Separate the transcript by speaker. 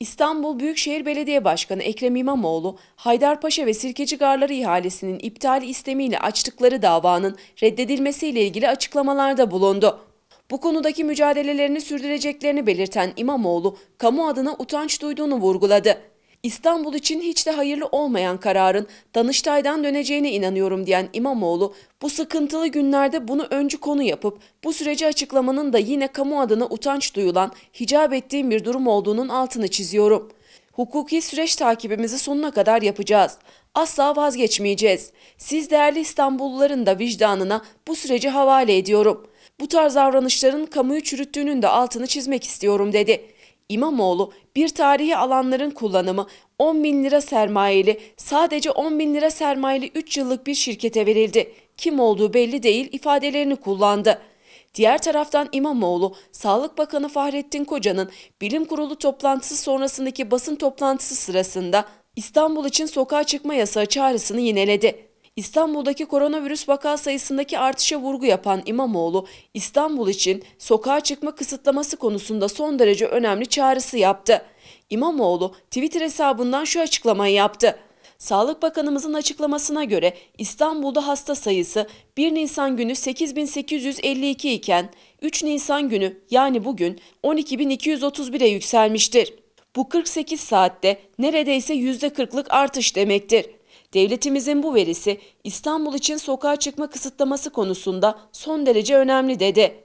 Speaker 1: İstanbul Büyükşehir Belediye Başkanı Ekrem İmamoğlu, Haydarpaşa ve Sirkeci Garları ihalesinin iptal istemiyle açtıkları davanın reddedilmesiyle ilgili açıklamalarda bulundu. Bu konudaki mücadelelerini sürdüreceklerini belirten İmamoğlu, kamu adına utanç duyduğunu vurguladı. İstanbul için hiç de hayırlı olmayan kararın Danıştay'dan döneceğine inanıyorum diyen İmamoğlu, bu sıkıntılı günlerde bunu öncü konu yapıp bu süreci açıklamanın da yine kamu adına utanç duyulan, hicap ettiğim bir durum olduğunun altını çiziyorum. Hukuki süreç takibimizi sonuna kadar yapacağız. Asla vazgeçmeyeceğiz. Siz değerli İstanbulluların da vicdanına bu süreci havale ediyorum. Bu tarz davranışların kamuyu çürüttüğünün de altını çizmek istiyorum dedi. İmamoğlu bir tarihi alanların kullanımı 10 bin lira sermayeli sadece 10 bin lira sermayeli 3 yıllık bir şirkete verildi. Kim olduğu belli değil ifadelerini kullandı. Diğer taraftan İmamoğlu, Sağlık Bakanı Fahrettin Koca'nın bilim kurulu toplantısı sonrasındaki basın toplantısı sırasında İstanbul için sokağa çıkma yasağı çağrısını yineledi. İstanbul'daki koronavirüs vaka sayısındaki artışa vurgu yapan İmamoğlu, İstanbul için sokağa çıkma kısıtlaması konusunda son derece önemli çağrısı yaptı. İmamoğlu Twitter hesabından şu açıklamayı yaptı. Sağlık Bakanımızın açıklamasına göre İstanbul'da hasta sayısı 1 Nisan günü 8852 iken 3 Nisan günü yani bugün 12231'e yükselmiştir. Bu 48 saatte neredeyse %40'lık artış demektir. Devletimizin bu verisi İstanbul için sokağa çıkma kısıtlaması konusunda son derece önemli dedi.